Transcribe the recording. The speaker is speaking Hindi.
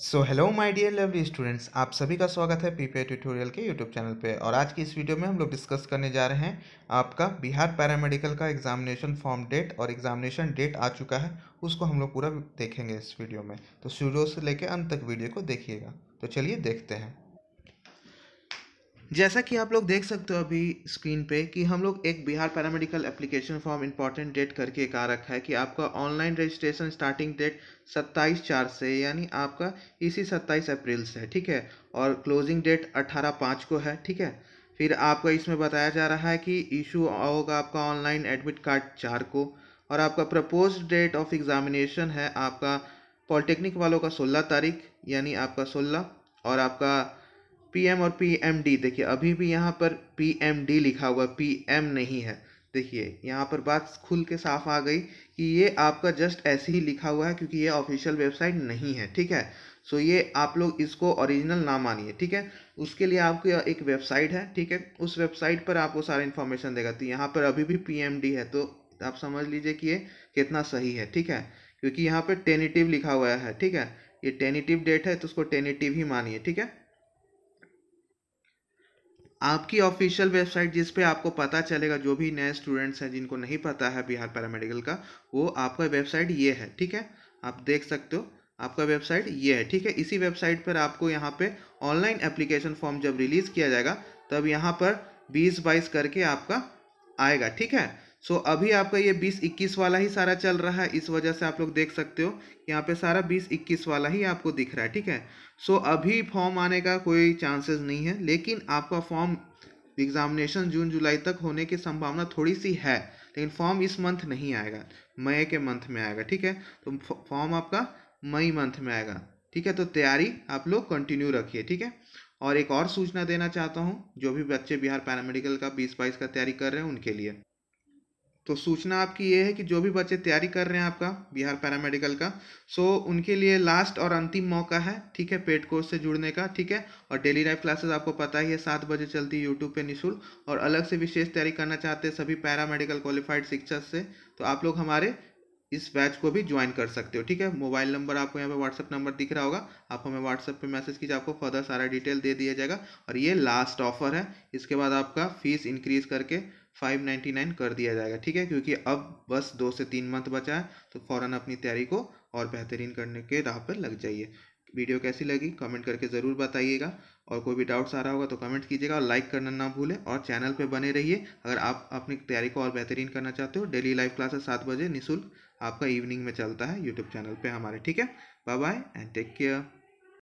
so hello my dear lovely students आप सभी का स्वागत है पीपीए ट्यूटोरियल के यूट्यूब चैनल पे और आज की इस वीडियो में हम लोग डिस्कस करने जा रहे हैं आपका बिहार पैरामेडिकल का एग्जामिनेशन फॉर्म डेट और एग्जामिनेशन डेट आ चुका है उसको हम लोग पूरा देखेंगे इस वीडियो में तो शुरू से लेकर अंत तक वीडियो को देखिएगा तो चलिए देखते हैं जैसा कि आप लोग देख सकते हो अभी स्क्रीन पे कि हम लोग एक Bihar paramedical application form important date करके कहा रखा है कि आपका ऑनलाइन रजिस्ट्रेशन स्टार्टिंग डेट 27 चार से यानी आपका इसी 27 अप्रैल से है ठीक है और क्लोजिंग डेट 18 पाँच को है ठीक है फिर आपका इसमें बताया जा रहा है कि इशू होगा आपका ऑनलाइन एडमिट कार्ड चार को और आपका प्रपोज डेट ऑफ एग्जामिनेशन है आपका पॉलिटेक्निक वालों का सोलह तारीख यानी आपका सोलह और आपका पीएम और पीएमडी देखिए अभी भी यहाँ पर पीएमडी लिखा हुआ पीएम नहीं है देखिए यहाँ पर बात खुल के साफ आ गई कि ये आपका जस्ट ऐसे ही लिखा हुआ है क्योंकि ये ऑफिशियल वेबसाइट नहीं है ठीक है सो ये आप लोग इसको ओरिजिनल ना मानिए ठीक है उसके लिए आपको एक वेबसाइट है ठीक है उस वेबसाइट पर आपको सारा इन्फॉर्मेशन देगा तो यहाँ पर अभी भी पी है तो आप समझ लीजिए कि ये कितना सही है ठीक है क्योंकि यहाँ पर टेनेटिव लिखा हुआ है ठीक है ये टेनेटिव डेट है तो उसको टेनेटिव ही मानिए ठीक है आपकी ऑफिशियल वेबसाइट जिस पे आपको पता चलेगा जो भी नए स्टूडेंट्स हैं जिनको नहीं पता है बिहार पैरामेडिकल का वो आपका वेबसाइट ये है ठीक है आप देख सकते हो आपका वेबसाइट ये है ठीक है इसी वेबसाइट पर आपको यहाँ पे ऑनलाइन एप्लीकेशन फॉर्म जब रिलीज़ किया जाएगा तब यहाँ पर बीस बाईस करके आपका आएगा ठीक है सो so, अभी आपका ये बीस इक्कीस वाला ही सारा चल रहा है इस वजह से आप लोग देख सकते हो यहाँ पे सारा बीस इक्कीस वाला ही आपको दिख रहा है ठीक है सो so, अभी फॉर्म आने का कोई चांसेस नहीं है लेकिन आपका फॉर्म एग्जामिनेशन जून जुलाई तक होने की संभावना थोड़ी सी है लेकिन फॉर्म इस मंथ नहीं आएगा मई के मंथ में आएगा ठीक है तो फॉर्म आपका मई मंथ में आएगा ठीक है तो तैयारी आप लोग कंटिन्यू रखिए ठीक है और एक और सूचना देना चाहता हूँ जो भी बच्चे बिहार पैरामेडिकल का बीस बाईस का तैयारी कर रहे हैं उनके लिए तो सूचना आपकी ये है कि जो भी बच्चे तैयारी कर रहे हैं आपका बिहार पैरामेडिकल का सो उनके लिए लास्ट और अंतिम मौका है ठीक है पेड कोर्स से जुड़ने का ठीक है और डेली लाइव क्लासेस आपको पता ही है सात बजे चलती है यूट्यूब पर निःशुल्क और अलग से विशेष तैयारी करना चाहते हैं सभी पैरामेडिकल क्वालिफाइड शिक्षक से तो आप लोग हमारे इस बैच को भी ज्वाइन कर सकते हो ठीक है मोबाइल नंबर आपको यहाँ पे व्हाट्सअप नंबर दिख रहा होगा आप हमें व्हाट्सअप पे मैसेज कीजिए आपको फर्दर सारा डिटेल दे दिया जाएगा और ये लास्ट ऑफर है इसके बाद आपका फीस इंक्रीज करके 599 कर दिया जाएगा ठीक है क्योंकि अब बस दो से तीन मंथ बचा है तो फ़ौरन अपनी तैयारी को और बेहतरीन करने के राह पर लग जाइए वीडियो कैसी लगी कमेंट करके ज़रूर बताइएगा और कोई भी डाउट्स आ रहा होगा तो कमेंट कीजिएगा और लाइक करना ना भूलें और चैनल पे बने रहिए अगर आप अपनी तैयारी को और बेहतरीन करना चाहते हो डेली लाइव क्लासेस सात बजे निःशुल्क आपका इवनिंग में चलता है यूट्यूब चैनल पे हमारे ठीक है bye bye and take care